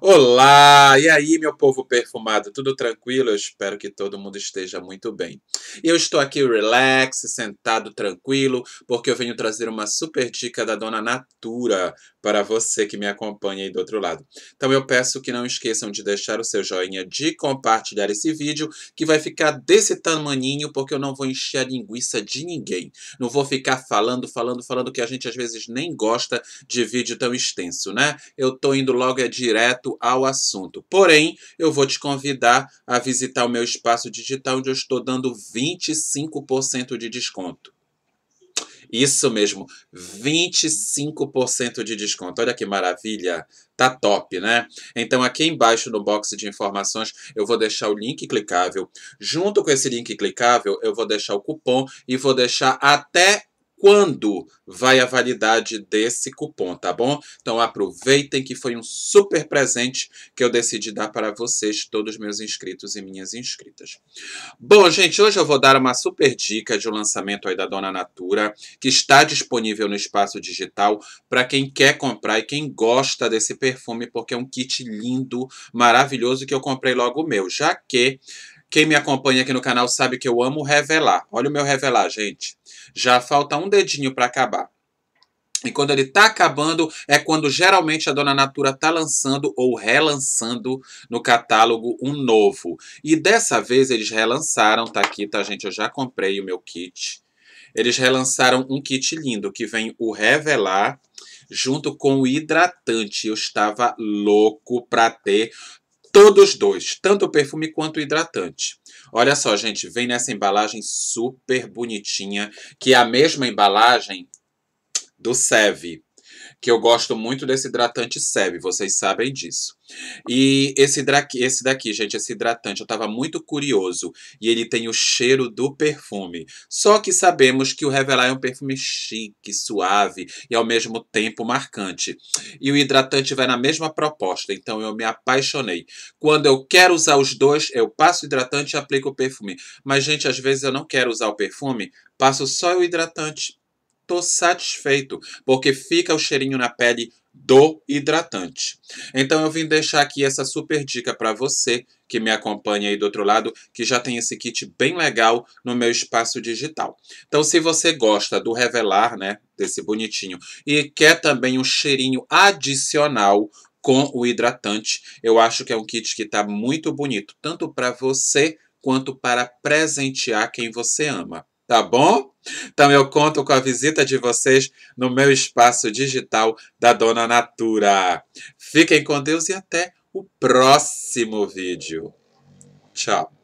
Olá! E aí, meu povo perfumado, tudo tranquilo? Eu espero que todo mundo esteja muito bem. Eu estou aqui relax, sentado, tranquilo, porque eu venho trazer uma super dica da Dona Natura para você que me acompanha aí do outro lado. Então eu peço que não esqueçam de deixar o seu joinha, de compartilhar esse vídeo, que vai ficar desse tamaninho, porque eu não vou encher a linguiça de ninguém. Não vou ficar falando, falando, falando, que a gente às vezes nem gosta de vídeo tão extenso, né? Eu tô indo logo é direto direto ao assunto. Porém, eu vou te convidar a visitar o meu espaço digital, onde eu estou dando 25% de desconto. Isso mesmo, 25% de desconto. Olha que maravilha, tá top, né? Então aqui embaixo no box de informações eu vou deixar o link clicável. Junto com esse link clicável eu vou deixar o cupom e vou deixar até quando vai a validade desse cupom, tá bom? Então aproveitem que foi um super presente que eu decidi dar para vocês, todos meus inscritos e minhas inscritas. Bom, gente, hoje eu vou dar uma super dica de um lançamento aí da Dona Natura, que está disponível no espaço digital para quem quer comprar e quem gosta desse perfume, porque é um kit lindo, maravilhoso, que eu comprei logo o meu, já que quem me acompanha aqui no canal sabe que eu amo revelar. Olha o meu revelar, gente. Já falta um dedinho para acabar. E quando ele está acabando, é quando geralmente a Dona Natura está lançando ou relançando no catálogo um novo. E dessa vez eles relançaram, tá aqui, tá gente? Eu já comprei o meu kit. Eles relançaram um kit lindo que vem o Revelar junto com o hidratante. Eu estava louco para ter Todos dois, tanto o perfume quanto o hidratante. Olha só, gente, vem nessa embalagem super bonitinha, que é a mesma embalagem do Seve que eu gosto muito desse hidratante Seve, vocês sabem disso. E esse, daqui, esse daqui, gente, esse hidratante, eu estava muito curioso. E ele tem o cheiro do perfume. Só que sabemos que o Revelar é um perfume chique, suave e ao mesmo tempo marcante. E o hidratante vai na mesma proposta, então eu me apaixonei. Quando eu quero usar os dois, eu passo o hidratante e aplico o perfume. Mas, gente, às vezes eu não quero usar o perfume, passo só o hidratante tô satisfeito, porque fica o cheirinho na pele do hidratante. Então eu vim deixar aqui essa super dica para você que me acompanha aí do outro lado, que já tem esse kit bem legal no meu espaço digital. Então se você gosta do Revelar, né, desse bonitinho, e quer também um cheirinho adicional com o hidratante, eu acho que é um kit que está muito bonito, tanto para você quanto para presentear quem você ama tá bom? Então eu conto com a visita de vocês no meu espaço digital da Dona Natura. Fiquem com Deus e até o próximo vídeo. Tchau.